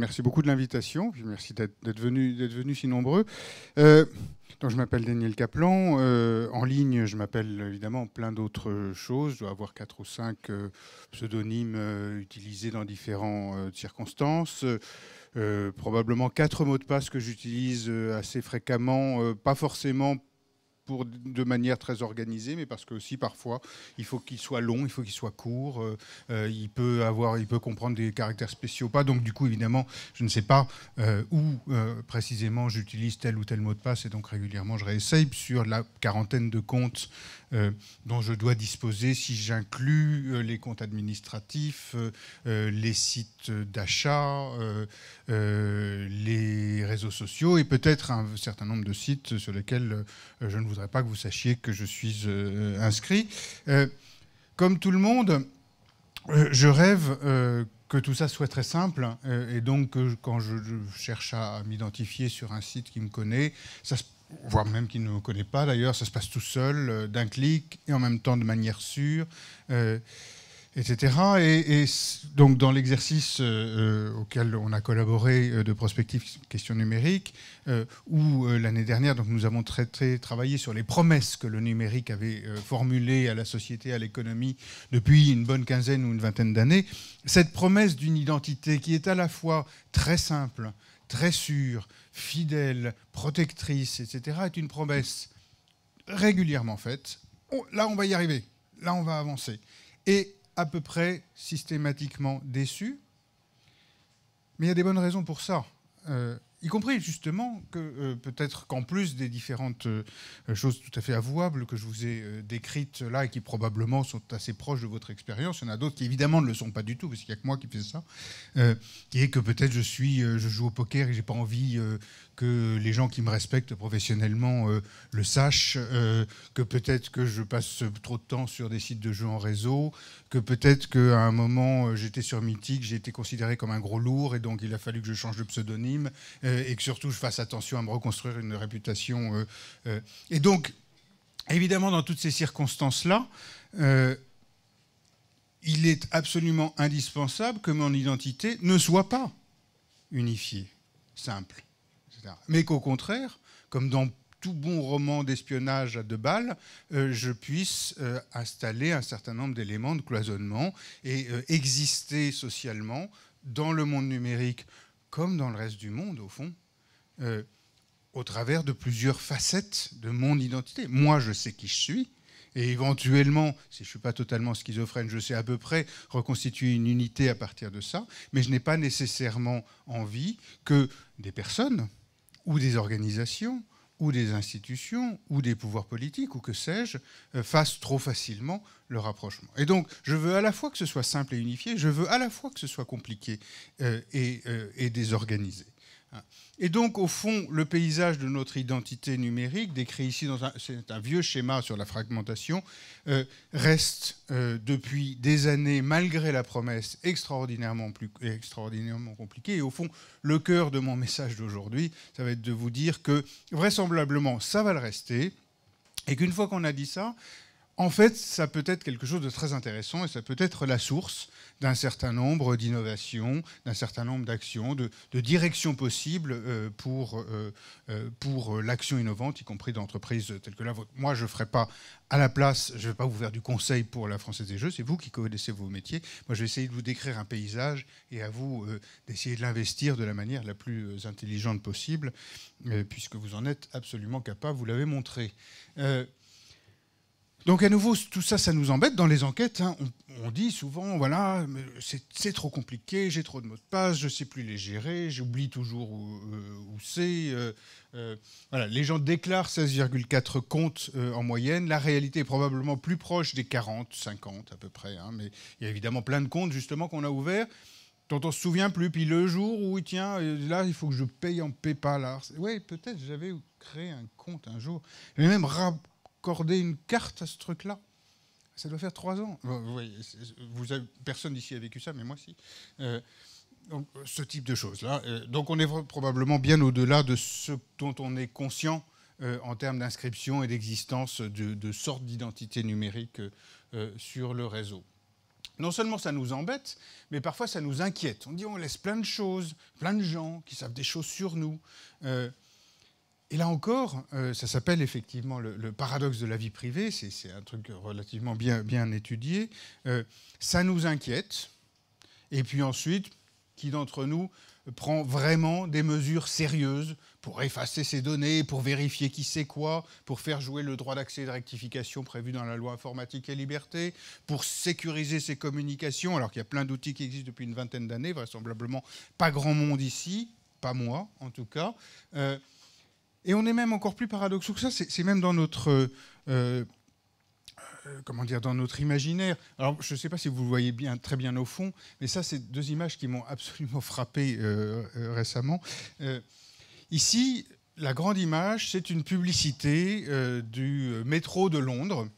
Merci beaucoup de l'invitation, merci d'être venu, venu si nombreux. Euh, je m'appelle Daniel Caplan. Euh, en ligne, je m'appelle évidemment plein d'autres choses. Je dois avoir quatre ou cinq euh, pseudonymes utilisés dans différentes circonstances. probablement quatre mots de passe que j'utilise assez fréquemment, pas forcément de manière très organisée, mais parce que aussi parfois, il faut qu'il soit long, il faut qu'il soit court, euh, euh, il, peut avoir, il peut comprendre des caractères spéciaux pas. Donc du coup, évidemment, je ne sais pas euh, où précisément j'utilise tel ou tel mot de passe, et donc régulièrement, je réessaye sur la quarantaine de comptes dont je dois disposer si j'inclus les comptes administratifs, les sites d'achat, les réseaux sociaux et peut-être un certain nombre de sites sur lesquels je ne vous voudrais pas que vous sachiez que je suis euh, inscrit. Euh, comme tout le monde, euh, je rêve que tout ça soit très simple. et donc, quand je, cherche à m'identifier sur un site qui me connaît, ça se voire même qui ne me connaît pas d'ailleurs, ça se passe tout seul, d'un clic et en même temps de manière sûre etc. Et, donc dans l'exercice euh, euh, auquel on a collaboré euh, de prospective question numérique, où l'année dernière donc nous avons traité, travaillé sur les promesses que le numérique avait formulées à la société, à l'économie depuis une bonne quinzaine ou une vingtaine d'années, cette promesse d'une identité qui est à la fois très simple, très sûre, fidèle, protectrice, etc., est une promesse régulièrement faite. là, on va y arriver. Là, on va avancer. Et à peu près systématiquement déçu, Mais il y a des bonnes raisons pour ça. Euh, y compris justement que euh, peut-être qu'en plus des différentes euh, choses tout à fait avouables que je vous ai décrites là et qui probablement sont assez proches de votre expérience, il y en a d'autres qui évidemment ne le sont pas du tout, parce qu'il n'y a que moi qui fais ça, qui est que peut-être je suis, je joue au poker et j'ai pas envie que les gens qui me respectent professionnellement euh, le sachent, euh, que peut-être que je passe trop de temps sur des sites de jeux en réseau, que peut-être qu'à un moment euh, j'étais sur Mythique, j'ai été considéré comme un gros lourd et donc il a fallu que je change de pseudonyme et que surtout je fasse attention à me reconstruire une réputation. Et donc, évidemment, dans toutes ces circonstances-là, il est absolument indispensable que mon identité ne soit pas unifiée, simple. Mais qu'au contraire, comme dans tout bon roman d'espionnage à deux balles, euh, je puisse euh, installer un certain nombre d'éléments de cloisonnement et euh, exister socialement dans le monde numérique comme dans le reste du monde, au fond, au travers de plusieurs facettes de mon identité. Moi, je sais qui je suis. Et éventuellement, si je ne suis pas totalement schizophrène, je sais à peu près reconstituer une unité à partir de ça, mais je n'ai pas nécessairement envie que des personnes, ou des organisations, ou des institutions, ou des pouvoirs politiques, ou que sais-je, euh, fassent trop facilement le rapprochement. Et donc, je veux à la fois que ce soit simple et unifié, je veux à la fois que ce soit compliqué euh, euh, et désorganisé. Hein. Et donc, au fond, le paysage de notre identité numérique, décrit ici dans un, vieux schéma sur la fragmentation, euh, reste euh, depuis des années, malgré la promesse, extraordinairement, plus, extraordinairement compliqué. Et au fond, le cœur de mon message d'aujourd'hui, ça va être de vous dire que vraisemblablement, ça va le rester. Et qu'une fois qu'on a dit ça, en fait, ça peut être quelque chose de très intéressant et ça peut être la source d'un certain nombre d'innovations, d'un certain nombre d'actions, de, directions possibles euh, pour, euh, euh, pour l'action innovante, y compris d'entreprises telles que la vôtre. Moi, je ne ferai pas à la place, je ne vais pas vous faire du conseil pour la Française des Jeux, c'est vous qui connaissez vos métiers. Moi, je vais essayer de vous décrire un paysage et à vous d'essayer de l'investir de la manière la plus intelligente possible, puisque vous en êtes absolument capable, vous l'avez montré. Donc à nouveau, tout ça, ça nous embête dans les enquêtes. Hein. On, dit souvent, voilà, c'est trop compliqué, j'ai trop de mots de passe, je ne sais plus les gérer, j'oublie toujours où, euh, c'est. Euh, euh, voilà, les gens déclarent 16,4 comptes en moyenne. La réalité est probablement plus proche des 40, 50 à peu près. Hein. Mais il y a évidemment plein de comptes justement qu'on a ouverts dont on se souvient plus. Puis le jour où, tiens, là, il faut que je paye en PayPal. Oui, peut-être j'avais créé un compte un jour. J'ai même une carte à ce truc-là. Ça doit faire trois ans. vous avez, personne ici a vécu ça, mais moi si. Euh, donc, ce type de choses-là. Euh, donc on est probablement bien au-delà de ce dont on est conscient euh, en termes d'inscription et d'existence de, sortes d'identités numériques sur le réseau. Non seulement ça nous embête, mais parfois ça nous inquiète. On dit on laisse plein de choses, plein de gens qui savent des choses sur nous. Et là encore, euh, ça s'appelle effectivement le, paradoxe de la vie privée, c'est un truc relativement bien, étudié. Euh, ça nous inquiète. Et puis ensuite, qui d'entre nous prend vraiment des mesures sérieuses pour effacer ces données, pour vérifier qui sait quoi, pour faire jouer le droit d'accès et de rectification prévu dans la loi informatique et liberté, pour sécuriser ces communications, alors qu'il y a plein d'outils qui existent depuis une vingtaine d'années, vraisemblablement pas grand monde ici, pas moi en tout cas. Euh, et on est même encore plus paradoxal que ça, c'est même dans notre euh, euh, euh, comment dire, dans notre imaginaire. Alors, je ne sais pas si vous le voyez bien, très bien au fond, mais ça, c'est deux images qui m'ont absolument frappé récemment. ici, la grande image, c'est une publicité du métro de Londres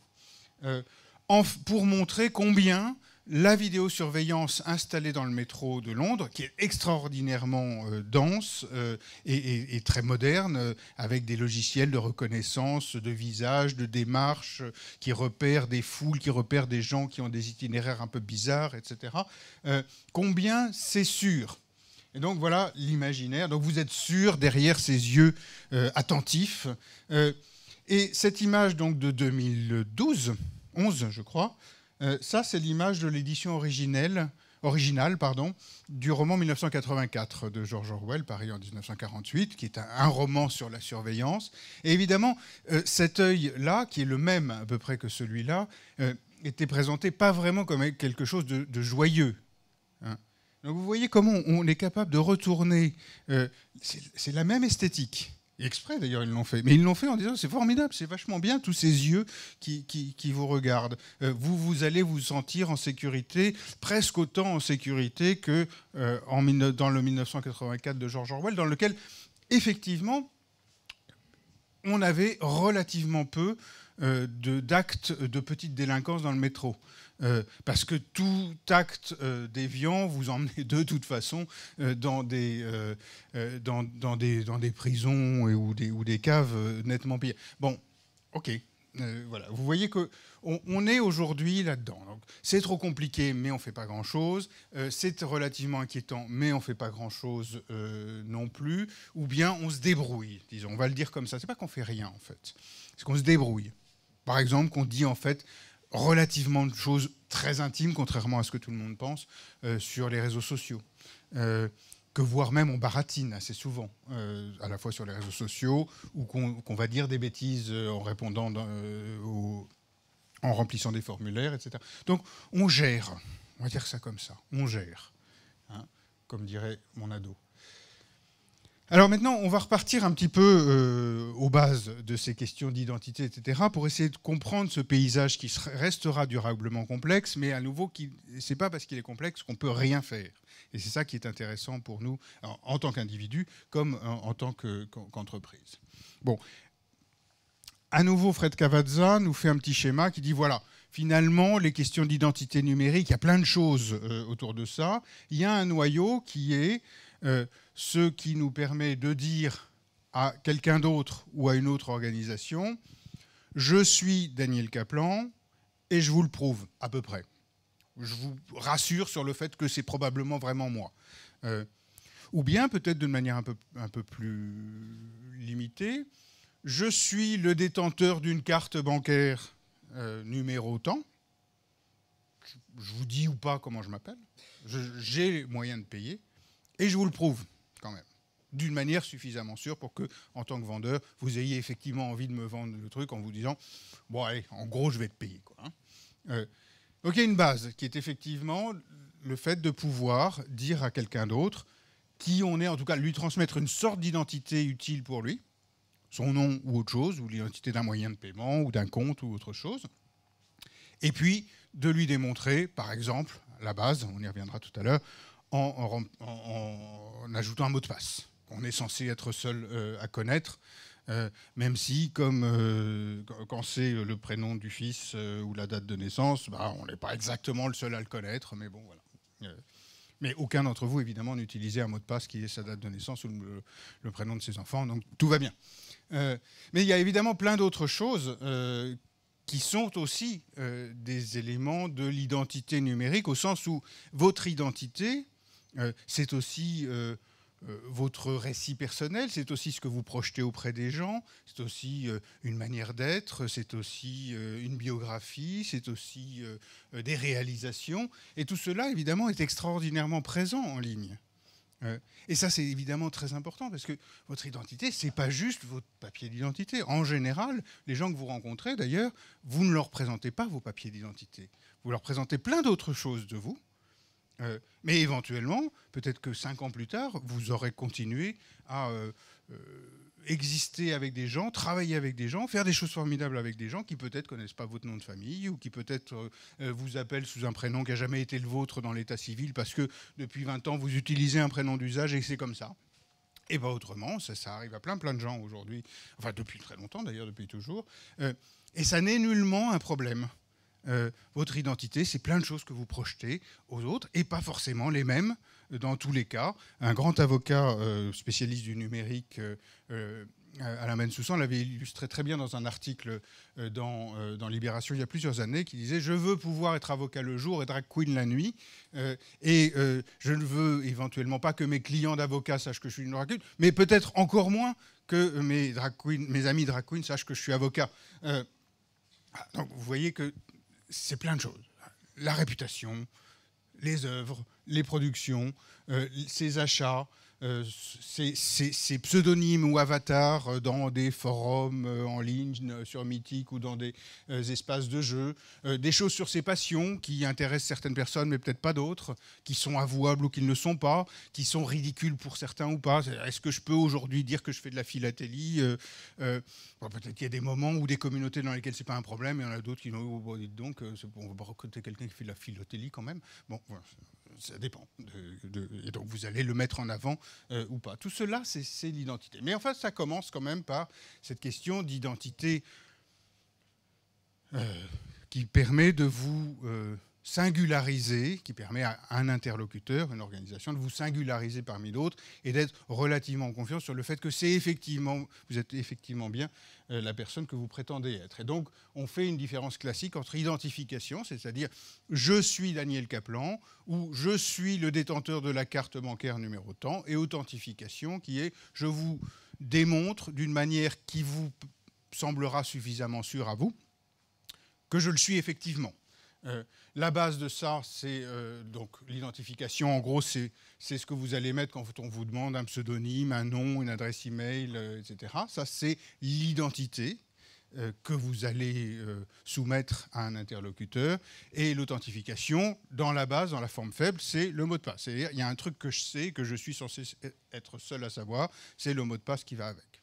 en, pour montrer combien la vidéosurveillance installée dans le métro de Londres, qui est extraordinairement euh, dense euh, et, très moderne, euh, avec des logiciels de reconnaissance de visage, de démarches, qui repèrent des foules, qui repèrent des gens qui ont des itinéraires un peu bizarres, etc. combien c'est sûr et donc voilà l'imaginaire. Donc vous êtes sûr derrière ces yeux attentifs. et cette image donc de 2012, 11 je crois, euh, ça, c'est l'image de l'édition originale pardon, du roman 1984 de George Orwell, paru en 1948, qui est un, roman sur la surveillance. Et évidemment, euh, cet œil-là, qui est le même à peu près que celui-là, euh, était présenté pas vraiment comme quelque chose de, joyeux. Hein. Donc vous voyez comment on est capable de retourner. c'est la même esthétique Exprès d'ailleurs, ils l'ont fait. Mais ils l'ont fait en disant c'est formidable, c'est vachement bien tous ces yeux qui, qui, vous regardent. Euh, vous, vous allez vous sentir en sécurité, presque autant en sécurité que euh, en, dans le 1984 de George Orwell, dans lequel, effectivement, on avait relativement peu euh, d'actes de, petite délinquance dans le métro. Euh, parce que tout acte euh, déviant vous emmène de toute façon dans, des, dans, des, dans, des, prisons ou, des, ou des caves nettement pires. Bon, ok. voilà, vous voyez que on, est aujourd'hui là-dedans. C'est trop compliqué, mais on fait pas grand-chose. c'est relativement inquiétant, mais on fait pas grand-chose non plus. Ou bien on se débrouille, disons. On va le dire comme ça. C'est pas qu'on fait rien en fait, c'est qu'on se débrouille. Par exemple, qu'on dit en fait relativement de choses très intimes, contrairement à ce que tout le monde pense, euh, sur les réseaux sociaux. Euh, que voire même on baratine assez souvent, euh, à la fois sur les réseaux sociaux, ou qu'on va dire des bêtises en répondant, en remplissant des formulaires, etc. Donc on gère, on va dire ça comme ça, on gère, hein, comme dirait mon ado. Alors maintenant, on va repartir un petit peu euh, aux bases de ces questions d'identité, etc., pour essayer de comprendre ce paysage qui restera durablement complexe, mais à nouveau, ce n'est pas parce qu'il est complexe qu'on ne peut rien faire. Et c'est ça qui est intéressant pour nous, en, tant qu'individu, comme en, tant qu'entreprise. bon. À nouveau, Fred Cavazza nous fait un petit schéma qui dit, voilà, finalement, les questions d'identité numérique, il y a plein de choses euh, autour de ça. Il y a un noyau qui est euh, ce qui nous permet de dire à quelqu'un d'autre ou à une autre organisation, je suis Daniel Kaplan et je vous le prouve à peu près. Je vous rassure sur le fait que c'est probablement vraiment moi. Euh, ou bien peut-être de manière un peu, un peu plus limitée, je suis le détenteur d'une carte bancaire euh, numéro tant. Je vous dis ou pas comment je m'appelle. J'ai moyen de payer. Et je vous le prouve quand même d'une manière suffisamment sûre pour que, en tant que vendeur, vous ayez effectivement envie de me vendre le truc en vous disant Bon, allez, en gros, je vais te payer. Quoi, donc, il y a une base qui est effectivement le fait de pouvoir dire à quelqu'un d'autre qui on est, en tout cas, lui transmettre une sorte d'identité utile pour lui, son nom ou autre chose, ou l'identité d'un moyen de paiement, ou d'un compte, ou autre chose. Et puis, de lui démontrer, par exemple, la base, on y reviendra tout à l'heure, en, ajoutant un mot de passe qu'on est censé être seul euh, à connaître. Euh, même si, comme euh, quand c'est le prénom du fils ou la date de naissance, bah, on n'est pas exactement le seul à le connaître, mais bon, voilà. mais aucun d'entre vous, évidemment, n'utilisait un mot de passe qui est sa date de naissance ou le, prénom de ses enfants, donc tout va bien. mais il y a évidemment plein d'autres choses qui sont aussi des éléments de l'identité numérique, au sens où votre identité, euh, c'est aussi euh, euh, votre récit personnel, c'est aussi ce que vous projetez auprès des gens, c'est aussi une manière d'être, c'est aussi une biographie, c'est aussi des réalisations. Et tout cela, évidemment, est extraordinairement présent en ligne. Et ça, c'est évidemment très important parce que votre identité, ce n'est pas juste votre papier d'identité. En général, les gens que vous rencontrez, d'ailleurs, vous ne leur présentez pas vos papiers d'identité. Vous leur présentez plein d'autres choses de vous, euh, mais éventuellement, peut-être que cinq ans plus tard, vous aurez continué à euh, euh, exister avec des gens, travailler avec des gens, faire des choses formidables avec des gens qui peut-être connaissent pas votre nom de famille ou qui peut-être vous appellent sous un prénom qui n'a jamais été le vôtre dans l'état civil parce que depuis 20 ans, vous utilisez un prénom d'usage et c'est comme ça. Et eh pas ben, autrement, ça, ça, arrive à plein plein de gens aujourd'hui, enfin depuis très longtemps d'ailleurs, depuis toujours. et ça n'est nullement un problème. Euh, votre identité, c'est plein de choses que vous projetez aux autres et pas forcément les mêmes dans tous les cas. Un grand avocat euh, spécialiste du numérique, euh, Alain Bensoussan, l'avait illustré très bien dans un article dans, dans, Libération il y a plusieurs années qui disait Je veux pouvoir être avocat le jour et drag queen la nuit. et je ne veux éventuellement pas que mes clients d'avocats sachent que je suis une drag queen, mais peut-être encore moins que mes, mes amis drag queen sachent que je suis avocat. Ah, donc vous voyez que c'est plein de choses. La réputation, les œuvres, les productions, ces euh, achats, euh, ces, pseudonymes ou avatars euh, dans des forums euh, en ligne, sur Mythique ou dans des espaces de jeu, des choses sur ses passions qui intéressent certaines personnes mais peut-être pas d'autres, qui sont avouables ou qui ne le sont pas, qui sont ridicules pour certains ou pas. Est-ce que je peux aujourd'hui dire que je fais de la philatélie bon, Peut-être qu'il y a des moments ou des communautés dans lesquelles c'est pas un problème, et il y en a d'autres qui disent oh, donc, on va recruter quelqu'un qui fait de la philatélie quand même. Bon, ça dépend. et donc vous allez le mettre en avant euh, ou pas. Tout cela, c'est l'identité. Mais enfin, ça commence quand même par cette question d'identité euh, qui permet de vous euh, singulariser, qui permet à un interlocuteur, une organisation, de vous singulariser parmi d'autres et d'être relativement confiant sur le fait que c'est effectivement, vous êtes effectivement bien euh, la personne que vous prétendez être. Et donc, on fait une différence classique entre identification, c'est-à-dire je suis Daniel Kaplan ou je suis le détenteur de la carte bancaire numéro tant, et authentification, qui est je vous démontre d'une manière qui vous semblera suffisamment sûre à vous que je le suis effectivement. Euh, la base de ça, c'est euh, donc l'identification. En gros, c'est ce que vous allez mettre quand on vous demande un pseudonyme, un nom, une adresse email, euh, etc. Ça, c'est l'identité que vous allez soumettre à un interlocuteur. Et l'authentification, dans la base, dans la forme faible, c'est le mot de passe. C'est-à-dire, il y a un truc que je sais, que je suis censé être seul à savoir, c'est le mot de passe qui va avec.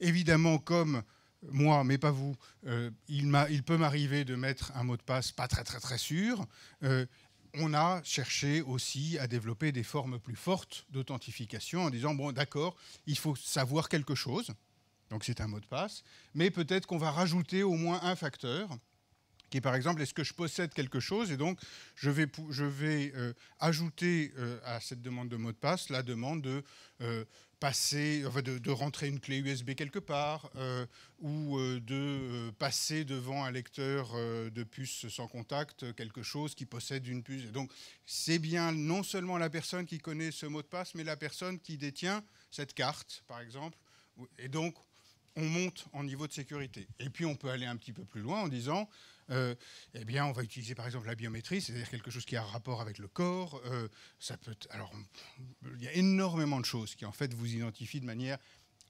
Évidemment, comme moi, mais pas vous, euh, il, peut m'arriver de mettre un mot de passe pas très très très sûr. Euh, on a cherché aussi à développer des formes plus fortes d'authentification en disant, bon d'accord, il faut savoir quelque chose, donc c'est un mot de passe, mais peut-être qu'on va rajouter au moins un facteur qui est par exemple est-ce que je possède quelque chose et donc je vais, je vais euh, ajouter à cette demande de mot de passe la demande de de, rentrer une clé USB quelque part, euh, ou euh, de euh, passer devant un lecteur de puce sans contact quelque chose qui possède une puce. Donc c'est bien non seulement la personne qui connaît ce mot de passe, mais la personne qui détient cette carte, par exemple. Et donc on monte en niveau de sécurité. Et puis on peut aller un petit peu plus loin en disant, euh, eh bien, on va utiliser par exemple la biométrie, c'est-à-dire quelque chose qui a un rapport avec le corps. Euh, ça peut alors, il y a énormément de choses qui en fait vous identifient de manière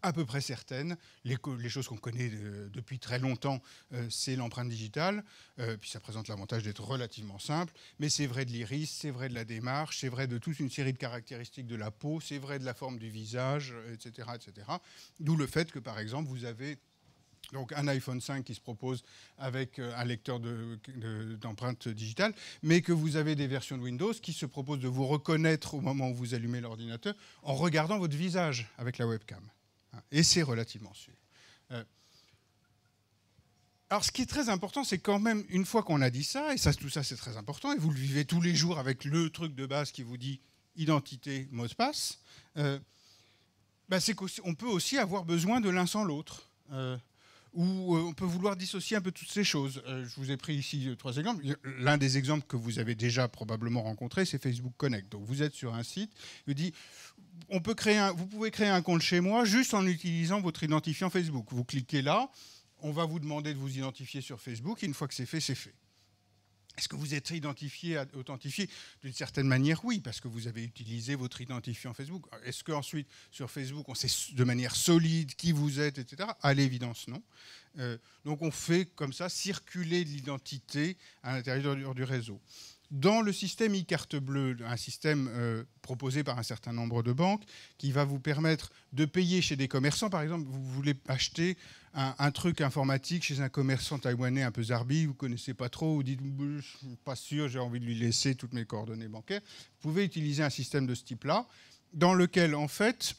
à peu près certaine. Les, les choses qu'on connaît depuis très longtemps, euh, c'est l'empreinte digitale. puis ça présente l'avantage d'être relativement simple. Mais c'est vrai de l'iris, c'est vrai de la démarche, c'est vrai de toute une série de caractéristiques de la peau, c'est vrai de la forme du visage, etc. etc. D'où le fait que, par exemple, vous avez donc un iPhone 5 qui se propose avec euh, un lecteur d'empreintes de, digitales, mais que vous avez des versions de Windows qui se proposent de vous reconnaître au moment où vous allumez l'ordinateur en regardant votre visage avec la webcam. Hein, et c'est relativement sûr. Euh, alors, ce qui est très important, c'est quand même, une fois qu'on a dit ça, et tout ça, c'est très important, et vous le vivez tous les jours avec le truc de base qui vous dit identité, mot de passe, euh, bah c'est qu'on peut aussi avoir besoin de l'un sans l'autre où euh, on peut vouloir dissocier un peu toutes ces choses. Euh, je vous ai pris ici euh, trois exemples. L'un des exemples que vous avez déjà probablement rencontré, c'est Facebook Connect. Donc vous êtes sur un site, il dit on peut créer un, vous pouvez créer un compte chez moi juste en utilisant votre identifiant Facebook. Vous cliquez là, on va vous demander de vous identifier sur Facebook, et une fois que c'est fait, c'est fait. Est-ce que vous êtes identifié, authentifié D'une certaine manière, oui, parce que vous avez utilisé votre identifiant Facebook. Est-ce qu'ensuite, sur Facebook, on sait de manière solide qui vous êtes, etc. À l'évidence, non. Euh, donc on fait comme ça circuler l'identité à l'intérieur du réseau. Dans le système e-carte bleue, un système euh, proposé par un certain nombre de banques, qui va vous permettre de payer chez des commerçants, par exemple, vous voulez acheter un, truc informatique chez un commerçant taïwanais un peu zarbi, vous ne connaissez pas trop, vous dites, bah, je suis pas sûr, j'ai envie de lui laisser toutes mes coordonnées bancaires, vous pouvez utiliser un système de ce type-là, dans lequel, en fait,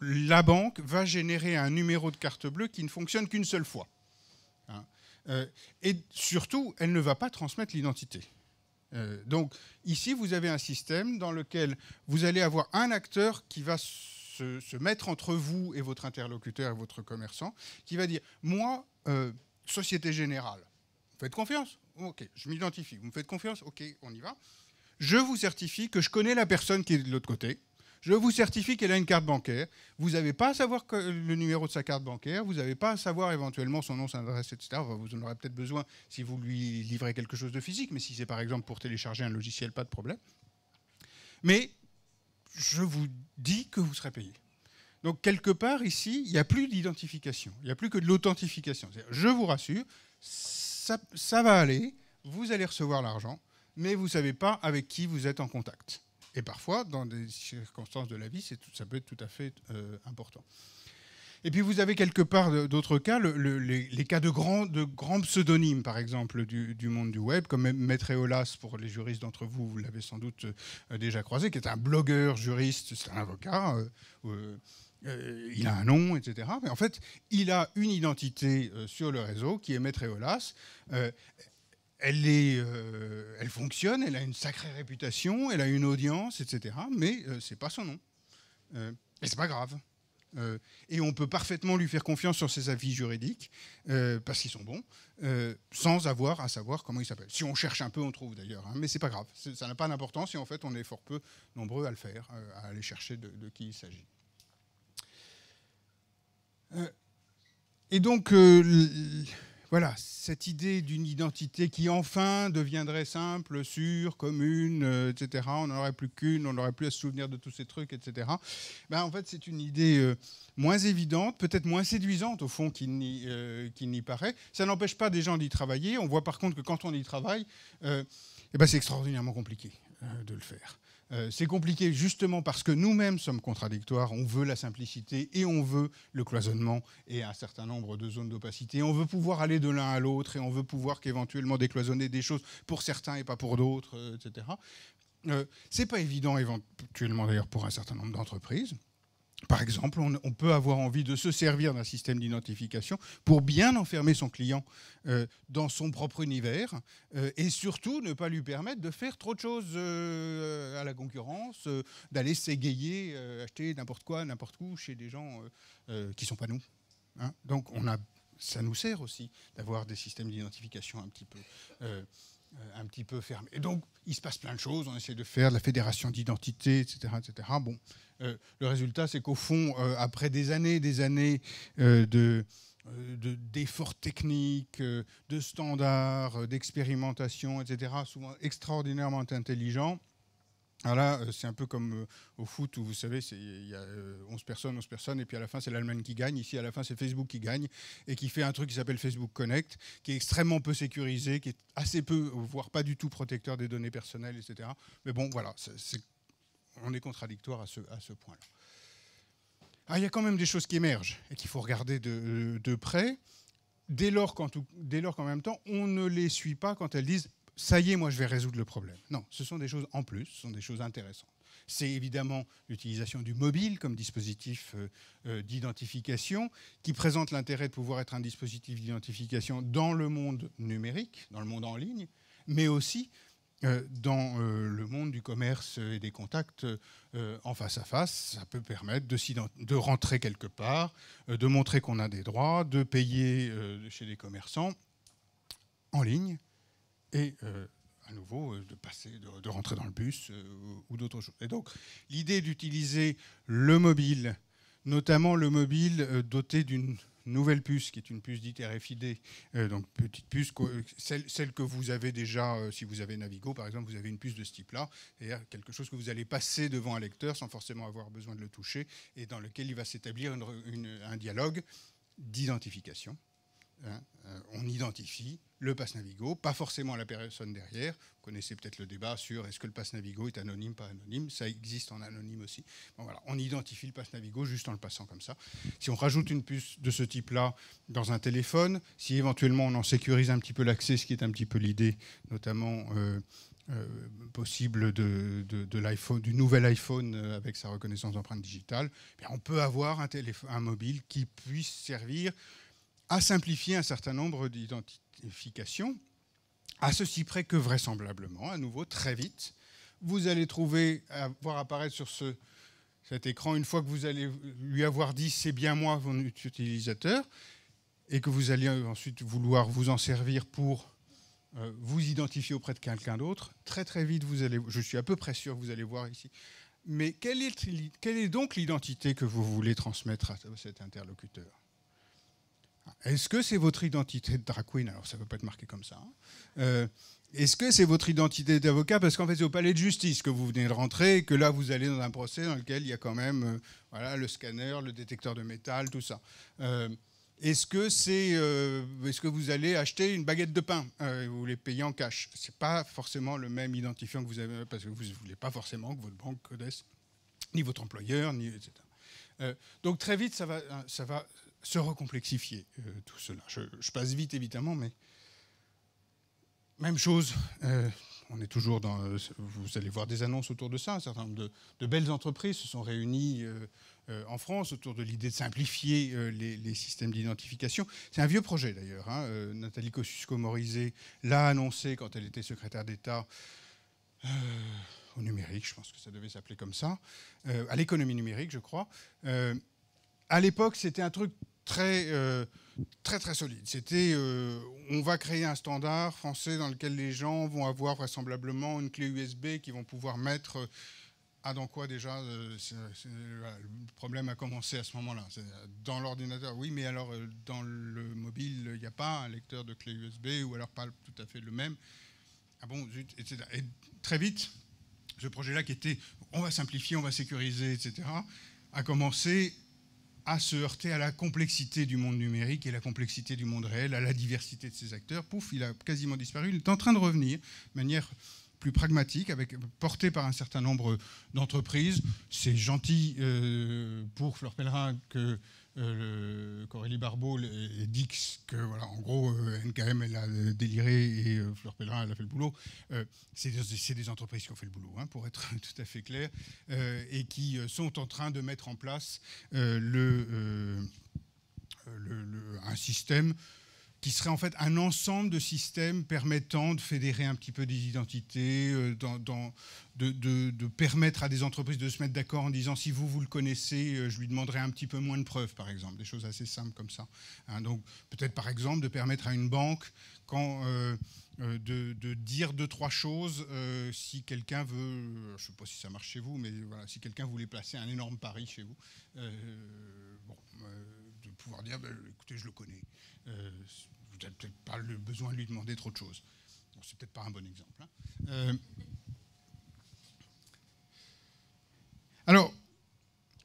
la banque va générer un numéro de carte bleue qui ne fonctionne qu'une seule fois. Hein. Euh, et surtout, elle ne va pas transmettre l'identité. Euh, donc ici, vous avez un système dans lequel vous allez avoir un acteur qui va se, mettre entre vous et votre interlocuteur et votre commerçant, qui va dire, moi, euh, Société Générale, vous faites confiance Ok, je m'identifie. Vous me faites confiance Ok, on y va. Je vous certifie que je connais la personne qui est de l'autre côté je vous certifie qu'elle a une carte bancaire. Vous n'avez pas à savoir le numéro de sa carte bancaire, vous n'avez pas à savoir éventuellement son nom, son adresse, etc. vous en aurez peut-être besoin si vous lui livrez quelque chose de physique, mais si c'est par exemple pour télécharger un logiciel, pas de problème. Mais je vous dis que vous serez payé. Donc quelque part ici, il n'y a plus d'identification, il n'y a plus que de l'authentification. Je vous rassure, ça, ça, va aller, vous allez recevoir l'argent, mais vous ne savez pas avec qui vous êtes en contact. Et parfois, dans des circonstances de la vie, ça peut être tout à fait euh, important. Et puis vous avez quelque part d'autres cas, les, cas de grands, pseudonymes, par exemple, du, monde du web, comme Maître Eolas, pour les juristes d'entre vous, vous l'avez sans doute euh, déjà croisé, qui est un blogueur, juriste, c'est un avocat. Euh, il a un nom, etc. Mais en fait, il a une identité sur le réseau qui est Maître Eolas. Euh, elle, fonctionne, elle a une sacrée réputation, elle a une audience, etc. Mais euh, ce n'est pas son nom. Et euh, et c'est pas grave. et on peut parfaitement lui faire confiance sur ses avis juridiques, parce qu'ils sont bons, sans avoir à savoir comment il s'appelle. Si on cherche un peu, on trouve d'ailleurs, hein, Mais mais n'est pas grave. Ça n'a pas d'importance et en fait, on est fort peu nombreux à le faire, à aller chercher de, de qui il s'agit. et donc, voilà, cette idée d'une identité qui enfin deviendrait simple, sûre, commune, euh, etc. On n'en aurait plus qu'une, on n'aurait plus à se souvenir de tous ces trucs, etc. Ben, en fait, c'est une idée euh, moins évidente, peut-être moins séduisante au fond euh, qu'il n'y paraît. Ça n'empêche pas des gens d'y travailler. On voit par contre que quand on y travaille, eh ben, c'est extraordinairement compliqué de le faire. Euh, c'est compliqué justement parce que nous-mêmes sommes contradictoires. On veut la simplicité et on veut le cloisonnement et un certain nombre de zones d'opacité. On veut pouvoir aller de l'un à l'autre et on veut pouvoir qu'éventuellement décloisonner des choses pour certains et pas pour d'autres, euh, etc. Ce euh, c'est pas évident éventuellement d'ailleurs pour un certain nombre d'entreprises. Par exemple, on, peut avoir envie de se servir d'un système d'identification pour bien enfermer son client euh, dans son propre univers euh, et surtout ne pas lui permettre de faire trop de choses euh, à la concurrence, d'aller s'égayer, acheter n'importe quoi, n'importe où chez des gens qui ne sont pas nous. Hein. Donc on a, ça nous sert aussi d'avoir des systèmes d'identification un petit peu euh, un petit peu fermé. Et donc, il se passe plein de choses. On essaie de faire de la fédération d'identité, etc., etc. Bon, euh, le résultat, c'est qu'au fond, euh, après des années, des années d'efforts techniques, de standards, d'expérimentation, etc., souvent extraordinairement intelligents, alors ah là, euh, c'est un peu comme euh, au foot où vous savez, il y a 11 euh, personnes, 11 personnes, et puis à la fin, c'est l'Allemagne qui gagne. Ici, à la fin, c'est Facebook qui gagne et qui fait un truc qui s'appelle Facebook Connect, qui est extrêmement peu sécurisé, qui est assez peu, voire pas du tout protecteur des données personnelles, etc. Mais bon, voilà, on est contradictoire à ce, point-là. Ah, il y a quand même des choses qui émergent et qu'il faut regarder de, de près. Dès lors, qu'en même temps, on ne les suit pas quand elles disent ça y est, moi je vais résoudre le problème. Non, ce sont des choses en plus, ce sont des choses intéressantes. C'est évidemment l'utilisation du mobile comme dispositif euh, euh, d'identification, qui présente l'intérêt de pouvoir être un dispositif d'identification dans le monde numérique, dans le monde en ligne, mais aussi euh, dans le monde du commerce et des contacts en face à face. Ça peut permettre de, rentrer quelque part, de montrer qu'on a des droits, de payer chez des commerçants en ligne et euh, à nouveau euh, de passer, de, rentrer dans le bus euh, ou d'autres choses. Et donc l'idée d'utiliser le mobile, notamment le mobile doté d'une nouvelle puce, qui est une puce dite RFID, donc petite puce, celle, que vous avez déjà, si vous avez Navigo par exemple, vous avez une puce de ce type là quelque chose que vous allez passer devant un lecteur sans forcément avoir besoin de le toucher, et dans lequel il va s'établir un dialogue d'identification Hein, euh, on identifie le pass Navigo, pas forcément la personne derrière. Vous connaissez peut-être le débat sur est-ce que le pass Navigo est anonyme, pas anonyme. Ça existe en anonyme aussi. Bon, voilà, on identifie le passe Navigo juste en le passant comme ça. Si on rajoute une puce de ce type-là dans un téléphone, si éventuellement on en sécurise un petit peu l'accès, ce qui est un petit peu l'idée, notamment. Euh, euh, possible de, l'iPhone, du nouvel iPhone avec sa reconnaissance d'empreinte digitale, eh on peut avoir un, téléphone, un mobile qui puisse servir à simplifier un certain nombre d'identifications, à ceci près que vraisemblablement, à nouveau, très vite, vous allez trouver, voir apparaître sur cet écran, une fois que vous allez lui avoir dit c'est bien moi, mon utilisateur, et que vous allez ensuite vouloir vous en servir pour euh, vous identifier auprès de quelqu'un d'autre, très très vite, vous allez, je suis à peu près sûr, vous allez voir ici. Mais quelle est donc l'identité que vous voulez transmettre à cet interlocuteur est-ce que c'est votre identité de drag queen Alors ça ne peut pas être marqué comme ça. Hein. Euh, est-ce que c'est votre identité d'avocat Parce qu'en fait, c'est au palais de justice que vous venez de rentrer et que là, vous allez dans un procès dans lequel il y a quand même euh, voilà, le scanner, le détecteur de métal, tout ça. Euh, est-ce que, c'est, est que vous allez acheter une baguette de pain Vous les payez en cash. Ce n'est pas forcément le même identifiant que vous avez, parce que vous ne voulez pas forcément que votre banque connaisse ni votre employeur, ni, etc. donc très vite, ça va, hein, ça va se recomplexifier euh, tout cela. Je, passe vite évidemment, mais même chose. Euh, on est toujours dans. Euh, vous allez voir des annonces autour de ça. Un certain nombre de, belles entreprises se sont réunies en France autour de l'idée de simplifier les, systèmes d'identification. C'est un vieux projet d'ailleurs. Hein. Nathalie Kosciusko-Morizet l'a annoncé quand elle était secrétaire d'État au numérique, je pense que ça devait s'appeler comme ça, à l'économie numérique, je crois. à l'époque, c'était un truc très, euh, très, très solide. C'était euh, on va créer un standard français dans lequel les gens vont avoir vraisemblablement une clé USB qu'ils vont pouvoir mettre. Ah, dans quoi déjà Le problème a commencé à ce moment-là. Dans l'ordinateur, oui, mais alors dans le mobile, il n'y a pas un lecteur de clé USB ou alors pas tout à fait le même. Ah bon, Et très vite, ce projet-là qui était on va simplifier, on va sécuriser, etc., a commencé à se heurter à la complexité du monde numérique et la complexité du monde réel, à la diversité de ses acteurs. Pouf, il a quasiment disparu. Il est en train de revenir de manière plus pragmatique, avec, porté par un certain nombre d'entreprises. C'est gentil euh, pour Fleur Pellerin que euh, Corélie Barbeau dit que, voilà, en gros, euh, NKM, elle a euh, déliré et Fleur Pellerin, elle a fait le boulot. C'est des, entreprises qui ont fait le boulot, hein, pour être tout à fait clair, et qui sont en train de mettre en place un système qui serait en fait un ensemble de systèmes permettant de fédérer un petit peu des identités, euh, dans, de, permettre à des entreprises de se mettre d'accord en disant si vous, vous le connaissez, euh, je lui demanderai un petit peu moins de preuves, par exemple, des choses assez simples comme ça. Hein. donc peut-être par exemple de permettre à une banque, quand... Euh, de, dire deux, trois choses si quelqu'un veut, je ne sais pas si ça marche chez vous, mais voilà, si quelqu'un voulait placer un énorme pari chez vous. bon, pouvoir dire, ben, écoutez, je le connais. Euh, vous n'avez peut-être pas le besoin de lui demander trop de choses. Bon, c'est peut-être pas un bon exemple. Hein. Euh, alors,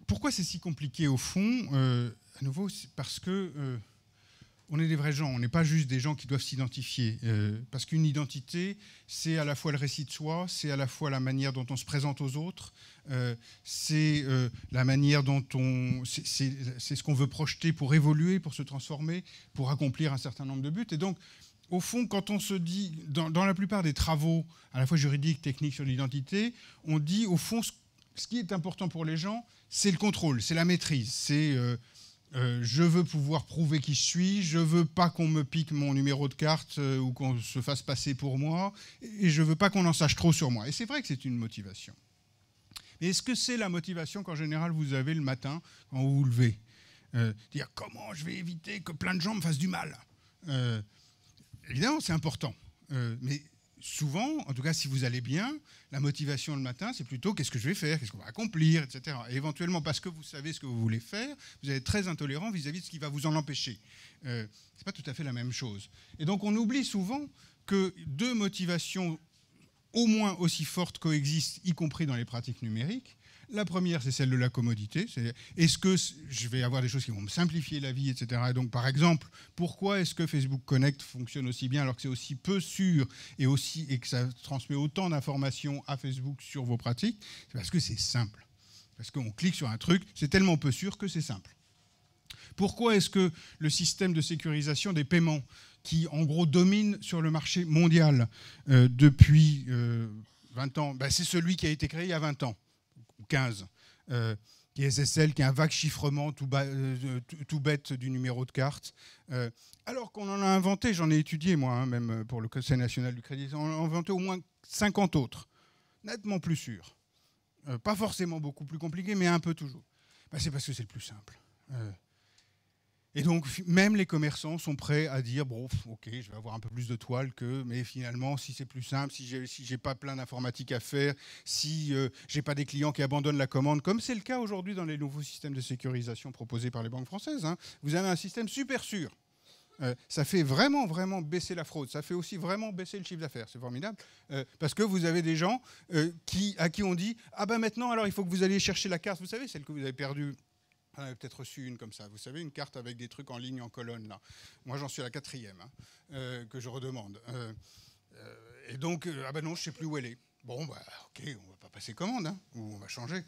pourquoi c'est si compliqué au fond euh, À nouveau, c'est parce que on est des vrais gens, on n'est pas juste des gens qui doivent s'identifier. Euh, parce qu'une identité, c'est à la fois le récit de soi, c'est à la fois la manière dont on se présente aux autres, euh, c'est euh, la manière dont on... C'est ce qu'on veut projeter pour évoluer, pour se transformer, pour accomplir un certain nombre de buts. Et donc, au fond, quand on se dit, dans, la plupart des travaux, à la fois juridiques, techniques sur l'identité, on dit, au fond, ce, qui est important pour les gens, c'est le contrôle, c'est la maîtrise, c'est euh, je veux pouvoir prouver qui je suis, je veux pas qu'on me pique mon numéro de carte euh, ou qu'on se fasse passer pour moi, et je veux pas qu'on en sache trop sur moi. Et c'est vrai que c'est une motivation. Mais est-ce que c'est la motivation qu'en général vous avez le matin quand vous vous levez euh, Dire comment je vais éviter que plein de gens me fassent du mal Évidemment, c'est important, mais souvent, en tout cas si vous allez bien, la motivation le matin, c'est plutôt qu'est-ce que je vais faire, qu'est-ce qu'on va accomplir, etc. Et éventuellement, parce que vous savez ce que vous voulez faire, vous êtes très intolérant vis-à-vis de ce qui va vous en empêcher. Euh, ce n'est pas tout à fait la même chose. Et donc on oublie souvent que deux motivations au moins aussi fortes coexistent, y compris dans les pratiques numériques. La première, c'est celle de la commodité. Est-ce que je vais avoir des choses qui vont me simplifier la vie, etc. donc, par exemple, pourquoi est-ce que Facebook Connect fonctionne aussi bien alors que c'est aussi peu sûr et, aussi, que ça transmet autant d'informations à Facebook sur vos pratiques C'est parce que c'est simple. Parce qu'on clique sur un truc, c'est tellement peu sûr que c'est simple. Pourquoi est-ce que le système de sécurisation des paiements, qui en gros domine sur le marché mondial euh, depuis 20 euh, ans, ben, c'est celui qui a été créé il y a 20 ans ou 15, euh, qui est SSL, qui est un vague chiffrement euh, tout, tout, bête du numéro de carte. Euh, alors qu'on en a inventé, j'en ai étudié moi, hein, même pour le Conseil national du crédit, on en a inventé au moins 50 autres, nettement plus sûrs. pas forcément beaucoup plus compliqués, mais un peu toujours. Bah, c'est parce que c'est le plus simple. Et donc, même les commerçants sont prêts à dire bon, ok, je vais avoir un peu plus de toile que, mais finalement, si c'est plus simple, si j'ai si pas plein d'informatique à faire, si je euh, j'ai pas des clients qui abandonnent la commande, comme c'est le cas aujourd'hui dans les nouveaux systèmes de sécurisation proposés par les banques françaises, hein. vous avez un système super sûr. Euh, ça fait vraiment, vraiment baisser la fraude. Ça fait aussi vraiment baisser le chiffre d'affaires. C'est formidable. Euh, parce que vous avez des gens qui, à qui on dit Ah ben maintenant, alors il faut que vous alliez chercher la carte. Vous savez, celle que vous avez perdue on en peut-être reçu une comme ça. Vous savez, une carte avec des trucs en ligne, en colonne, Moi, j'en suis à la quatrième hein, euh, que je redemande. Euh, euh, et donc, ah ben non, je ne sais plus où elle est. Bon, bah, ok, on ne va pas passer commande, hein, ou on va changer.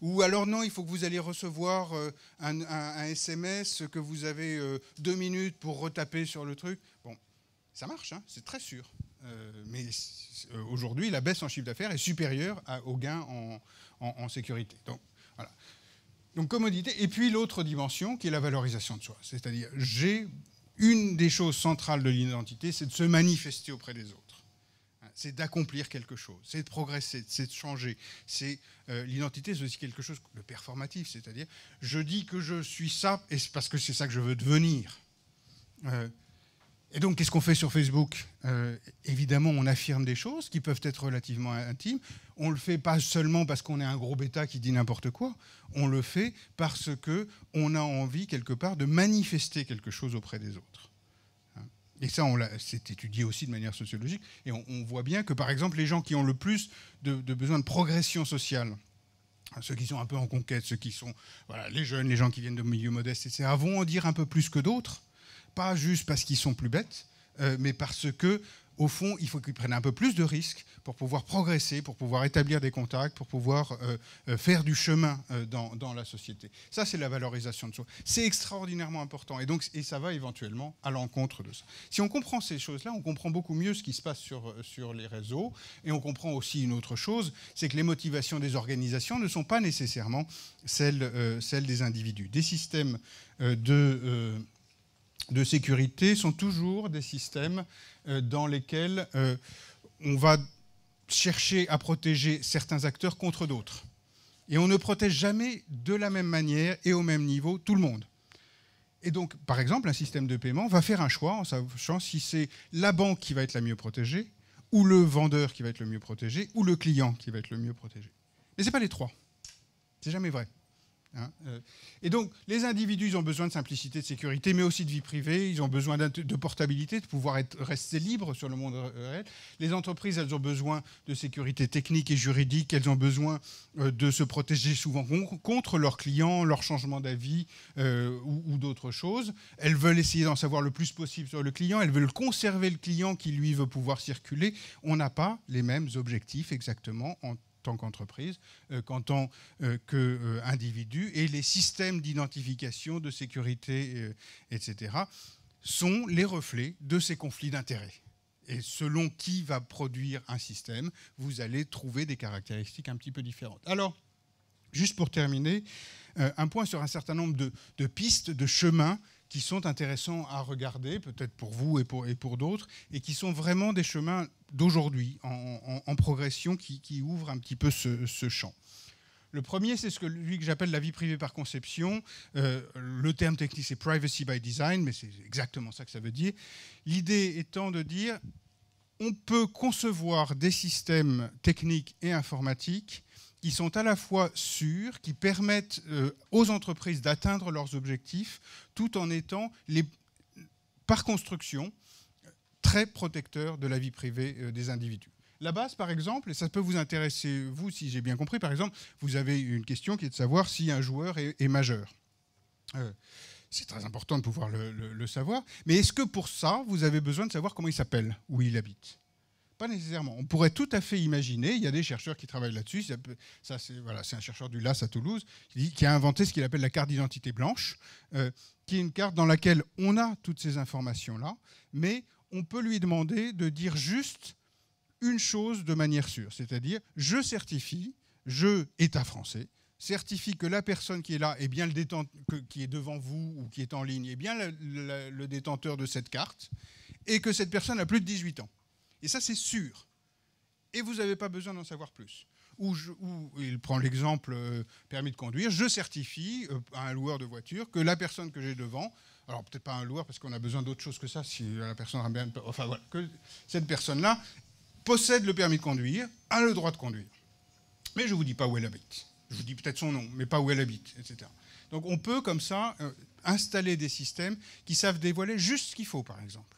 ou alors non, il faut que vous allez recevoir un, SMS que vous avez deux minutes pour retaper sur le truc. Bon, ça marche, hein, c'est très sûr. mais aujourd'hui, la baisse en chiffre d'affaires est supérieure au gain en, en sécurité. Donc, voilà. Donc commodité. Et puis l'autre dimension qui est la valorisation de soi. C'est-à-dire, j'ai une des choses centrales de l'identité, c'est de se manifester auprès des autres. Hein, c'est d'accomplir quelque chose, c'est de progresser, c'est de changer. C'est euh, l'identité, c'est aussi quelque chose de performatif, c'est-à-dire je dis que je suis ça et c'est parce que c'est ça que je veux devenir. Euh, et donc, qu'est-ce qu'on fait sur Facebook euh, Évidemment, on affirme des choses qui peuvent être relativement intimes. On le fait pas seulement parce qu'on est un gros bêta qui dit n'importe quoi. On le fait parce que on a envie quelque part de manifester quelque chose auprès des autres. Et ça, on c'est étudié aussi de manière sociologique. Et on, voit bien que, par exemple, les gens qui ont le plus de, de besoin de progression sociale, ceux qui sont un peu en conquête, ceux qui sont les jeunes, les gens qui viennent de milieux modestes, etc., vont en dire un peu plus que d'autres pas juste parce qu'ils sont plus bêtes, euh, mais parce que au fond, il faut qu'ils prennent un peu plus de risques pour pouvoir progresser, pour pouvoir établir des contacts, pour pouvoir euh, euh, faire du chemin dans, dans, la société. Ça, c'est la valorisation de soi. C'est extraordinairement important. Et donc, et ça va éventuellement à l'encontre de ça. Si on comprend ces choses-là, on comprend beaucoup mieux ce qui se passe sur, sur les réseaux. Et on comprend aussi une autre chose, c'est que les motivations des organisations ne sont pas nécessairement celles, celles des individus. Des systèmes de de sécurité sont toujours des systèmes euh, dans lesquels euh, on va chercher à protéger certains acteurs contre d'autres. Et on ne protège jamais de la même manière et au même niveau tout le monde. Et donc, par exemple, un système de paiement va faire un choix en sachant si c'est la banque qui va être la mieux protégée, ou le vendeur qui va être le mieux protégé, ou le client qui va être le mieux protégé. Mais ce n'est pas les trois. C'est jamais vrai. Hein, euh. et donc, les individus, ils ont besoin de simplicité, de sécurité, mais aussi de vie privée. Ils ont besoin de portabilité, de pouvoir être, rester libre sur le monde réel. Les entreprises, elles ont besoin de sécurité technique et juridique. Elles ont besoin euh, de se protéger souvent contre leurs clients, leur changement d'avis euh, ou, d'autres choses. Elles veulent essayer d'en savoir le plus possible sur le client. Elles veulent conserver le client qui, lui, veut pouvoir circuler. On n'a pas les mêmes objectifs exactement en tant qu'entreprise euh, qu'en tant euh, qu'individu, euh, et les systèmes d'identification, de sécurité, etc., sont les reflets de ces conflits d'intérêts. Et selon qui va produire un système, vous allez trouver des caractéristiques un petit peu différentes. Alors, juste pour terminer, un point sur un certain nombre de, de pistes, de chemins qui sont intéressants à regarder, peut-être pour vous et pour, et pour d'autres, et qui sont vraiment des chemins d'aujourd'hui, en, progression, qui, qui, ouvrent un petit peu ce, champ. Le premier, c'est ce que lui que j'appelle la vie privée par conception. Euh, le terme technique, c'est privacy by design, mais c'est exactement ça que ça veut dire. L'idée étant de dire, on peut concevoir des systèmes techniques et informatiques qui sont à la fois sûrs, qui permettent euh, aux entreprises d'atteindre leurs objectifs, tout en étant, par construction, très protecteurs de la vie privée euh, des individus. La base, par exemple, et ça peut vous intéresser, vous, si j'ai bien compris, par exemple, vous avez une question qui est de savoir si un joueur est, majeur. Euh, c'est très important de pouvoir le savoir. Mais est-ce que pour ça, vous avez besoin de savoir comment il s'appelle, où il habite pas nécessairement. On pourrait tout à fait imaginer, il y a des chercheurs qui travaillent là-dessus, ça, c'est voilà, un chercheur du LAS à Toulouse qui, a inventé ce qu'il appelle la carte d'identité blanche, euh, qui est une carte dans laquelle on a toutes ces informations-là, mais on peut lui demander de dire juste une chose de manière sûre, c'est-à-dire je certifie, je, État français, certifie que la personne qui est là et bien le détenteur, qui est devant vous ou qui est en ligne est bien le détenteur de cette carte et que cette personne a plus de 18 ans. Et ça, c'est sûr. Et vous n'avez pas besoin d'en savoir plus. Ou, il prend l'exemple euh, permis de conduire, je certifie euh, à un loueur de voiture que la personne que j'ai devant, alors peut-être pas un loueur parce qu'on a besoin d'autre chose que ça, si la personne bien, enfin voilà, que cette personne-là possède le permis de conduire, a le droit de conduire. Mais je ne vous dis pas où elle habite. Je vous dis peut-être son nom, mais pas où elle habite, etc. Donc on peut comme ça euh, installer des systèmes qui savent dévoiler juste ce qu'il faut, par exemple,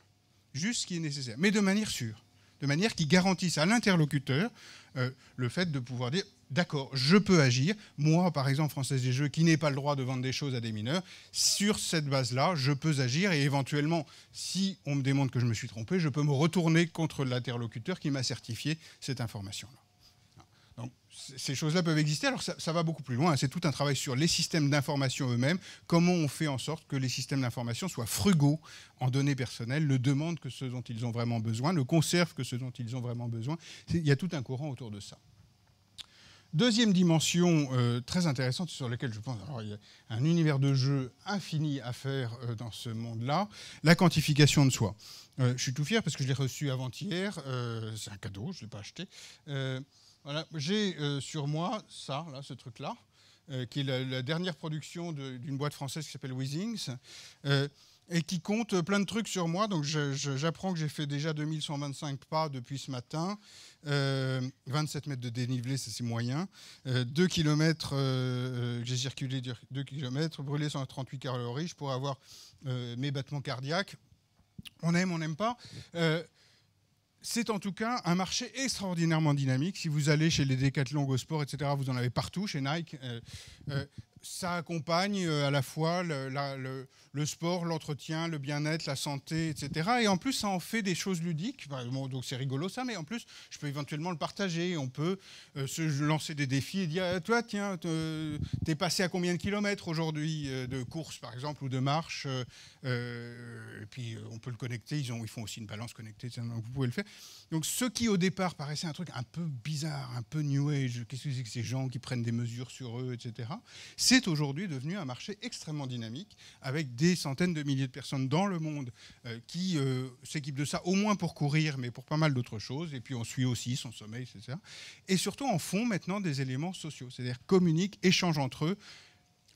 juste ce qui est nécessaire, mais de manière sûre de manière qui garantisse à l'interlocuteur euh, le fait de pouvoir dire d'accord, je peux agir. Moi, par exemple, Française des Jeux, qui n'ai pas le droit de vendre des choses à des mineurs, sur cette base-là, je peux agir et éventuellement, si on me démontre que je me suis trompé, je peux me retourner contre l'interlocuteur qui m'a certifié cette information-là ces choses-là peuvent exister. Alors ça, va beaucoup plus loin. Hein. C'est tout un travail sur les systèmes d'information eux-mêmes. Comment on fait en sorte que les systèmes d'information soient frugaux en données personnelles, le demandent que ce dont ils ont vraiment besoin, le conservent que ce dont ils ont vraiment besoin. Il y a tout un courant autour de ça. Deuxième dimension euh, très intéressante sur laquelle je pense alors, il y a un univers de jeu infini à faire euh, dans ce monde-là, la quantification de soi. Euh, je suis tout fier parce que je l'ai reçu avant-hier, c'est un cadeau, je ne l'ai pas acheté j'ai euh, sur moi ça, là, ce truc-là, euh, qui est la, dernière production d'une boîte française qui s'appelle Weezings, euh, et qui compte plein de trucs sur moi. Donc j'apprends que j'ai fait déjà 2125 pas depuis ce matin, 27 mètres de dénivelé, c'est moyen, 2 km, j'ai circulé 2 km, brûlé 138 calories, je pourrais avoir mes battements cardiaques. On aime, on n'aime pas. C'est en tout cas un marché extraordinairement dynamique. Si vous allez chez les Decathlon, Go Sport, etc., vous en avez partout, chez Nike. Euh, euh, ça accompagne euh, à la fois le, le, sport, l'entretien, le bien-être, la santé, etc. Et en plus, ça en fait des choses ludiques. donc c'est rigolo ça, mais en plus, je peux éventuellement le partager. On peut euh, se lancer des défis et dire, toi, tiens, t'es passé à combien de kilomètres aujourd'hui euh, de course, par exemple, ou de marche Et puis, on peut le connecter. Ils, ont, ils font aussi une balance connectée, donc vous pouvez le faire. Donc, ce qui au départ paraissait un truc un peu bizarre, un peu new age, qu'est-ce que c'est que ces gens qui prennent des mesures sur eux, etc. C'est c'est aujourd'hui devenu un marché extrêmement dynamique, avec des centaines de milliers de personnes dans le monde euh, qui euh, s'équipent de ça, au moins pour courir, mais pour pas mal d'autres choses. Et puis on suit aussi son sommeil, etc. Et surtout en font maintenant des éléments sociaux, c'est-à-dire communiquent, échangent entre eux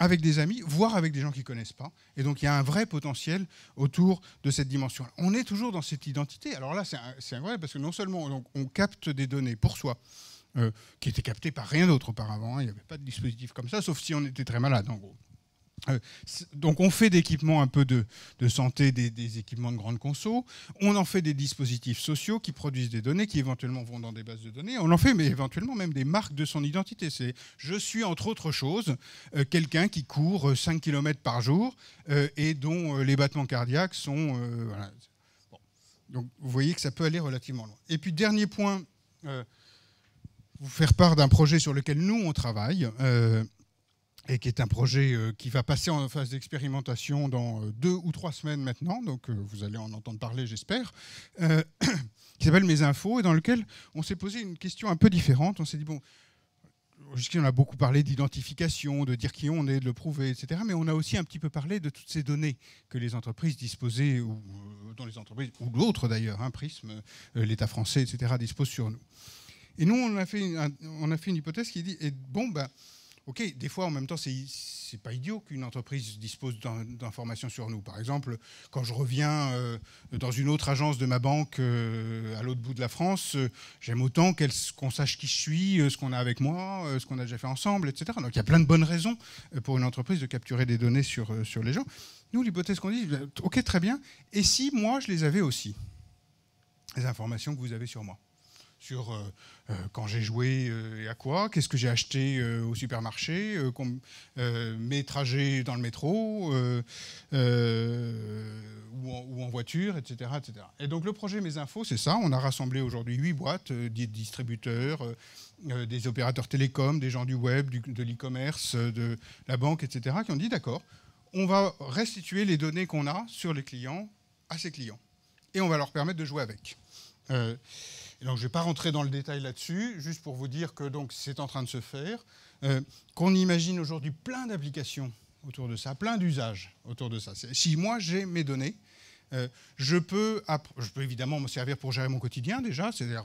avec des amis, voire avec des gens qui ne connaissent pas. Et donc il y a un vrai potentiel autour de cette dimension. On est toujours dans cette identité. Alors là, c'est vrai parce que non seulement on capte des données pour soi, euh, qui était capté par rien d'autre auparavant. Hein. Il n'y avait pas de dispositif comme ça, sauf si on était très malade, en gros. Euh, donc on fait d'équipements un peu de, de santé, des, équipements de grande conso, on en fait des dispositifs sociaux qui produisent des données, qui éventuellement vont dans des bases de données, on en fait mais éventuellement même des marques de son identité. C'est je suis entre autres choses euh, quelqu'un qui court 5 km par jour et dont les battements cardiaques sont... Donc vous voyez que ça peut aller relativement loin. Et puis dernier point euh, vous faire part d'un projet sur lequel nous, on travaille, euh, et qui est un projet euh, qui va passer en phase d'expérimentation dans euh, deux ou trois semaines maintenant, donc vous allez en entendre parler, j'espère, qui s'appelle Mes Infos, et dans lequel on s'est posé une question un peu différente. On s'est dit, bon, jusqu'ici on a beaucoup parlé d'identification, de dire qui on est, de le prouver, etc. Mais on a aussi un petit peu parlé de toutes ces données que les entreprises disposaient, ou dans les entreprises, ou d'autres d'ailleurs, Prism, hein, Prisme, l'État français, etc., disposent sur nous. Et nous, on a fait une, hypothèse qui dit, bon, ben, ok, des fois, en même temps, c'est pas idiot qu'une entreprise dispose d'informations sur nous. Par exemple, quand je reviens euh, dans une autre agence de ma banque euh, à l'autre bout de la France, euh, j'aime autant qu'on sache qui je suis, ce qu'on a avec moi, ce qu'on a déjà fait ensemble, etc. Donc il y a plein de bonnes raisons pour une entreprise de capturer des données sur, sur les gens. Nous, l'hypothèse qu'on dit, ben, ok, très bien, et si moi, je les avais aussi, les informations que vous avez sur moi sur euh, euh, quand j'ai joué euh, et à quoi, qu'est-ce que j'ai acheté au supermarché, mes trajets dans le métro ou en, voiture, etc., Et donc le projet Mes Infos, c'est ça. On a rassemblé aujourd'hui huit boîtes, des distributeurs, des opérateurs télécoms, des gens du web, de l'e-commerce, de la banque, etc., qui ont dit d'accord, on va restituer les données qu'on a sur les clients à ces clients. Et on va leur permettre de jouer avec je ne vais pas rentrer dans le détail là-dessus, juste pour vous dire que c'est en train de se faire, euh, qu'on imagine aujourd'hui plein d'applications autour de ça, plein d'usages autour de ça. Si moi j'ai mes données, euh, je, peux, je peux évidemment me servir pour gérer mon quotidien déjà, c'est-à-dire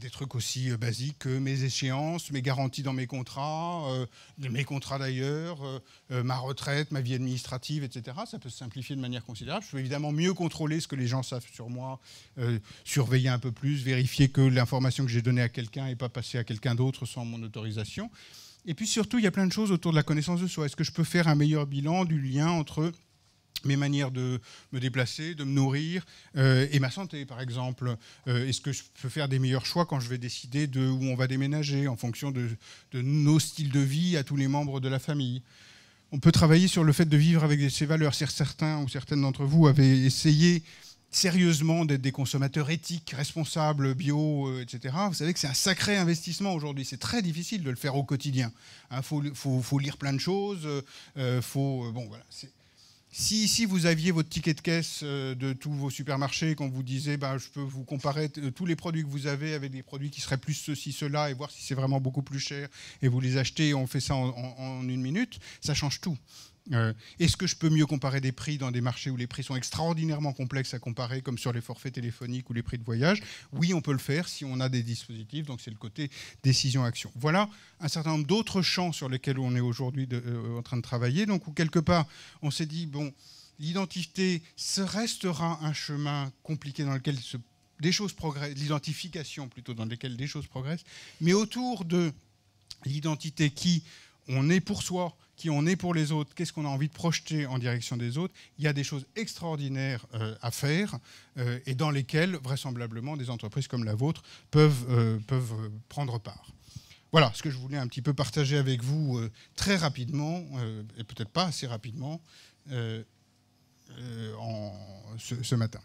des trucs aussi euh, basiques que mes échéances, mes garanties dans mes contrats, euh, mes contrats d'ailleurs, ma retraite, ma vie administrative, etc. Ça peut se simplifier de manière considérable. Je peux évidemment mieux contrôler ce que les gens savent sur moi, surveiller un peu plus, vérifier que l'information que j'ai donnée à quelqu'un n'est pas passée à quelqu'un d'autre sans mon autorisation. Et puis surtout, il y a plein de choses autour de la connaissance de soi. Est-ce que je peux faire un meilleur bilan du lien entre mes manières de me déplacer, de me nourrir euh, et ma santé, par exemple. Euh, est-ce que je peux faire des meilleurs choix quand je vais décider de où on va déménager en fonction de, nos styles de vie à tous les membres de la famille On peut travailler sur le fait de vivre avec ces valeurs. Certains ou certaines d'entre vous avaient essayé sérieusement d'être des consommateurs éthiques, responsables, bio, euh, etc. Vous savez que c'est un sacré investissement aujourd'hui. C'est très difficile de le faire au quotidien. Il hein, faut, lire plein de choses. Euh, faut, bon, voilà, si ici vous aviez votre ticket de caisse euh, de tous vos supermarchés, qu'on vous disait ben, je peux vous comparer euh, tous les produits que vous avez avec des produits qui seraient plus ceci, cela, et voir si c'est vraiment beaucoup plus cher, et vous les achetez, on fait ça en une minute, ça change tout. Euh, est-ce que je peux mieux comparer des prix dans des marchés où les prix sont extraordinairement complexes à comparer, comme sur les forfaits téléphoniques ou les prix de voyage Oui, on peut le faire si on a des dispositifs, donc c'est le côté décision-action. Voilà un certain nombre d'autres champs sur lesquels on est aujourd'hui euh, en train de travailler, donc quelque part on s'est dit, bon, l'identité, ce restera un chemin compliqué dans lequel des choses progressent, l'identification plutôt, dans lequel des choses progressent, mais autour de l'identité qui, on est pour soi, qui on est pour les autres, qu'est-ce qu'on a envie de projeter en direction des autres. Il y a des choses extraordinaires euh, à faire euh, et dans lesquelles, vraisemblablement, des entreprises comme la vôtre peuvent, euh, peuvent prendre part. Voilà ce que je voulais un petit peu partager avec vous très rapidement, et peut-être pas assez rapidement, en, ce matin.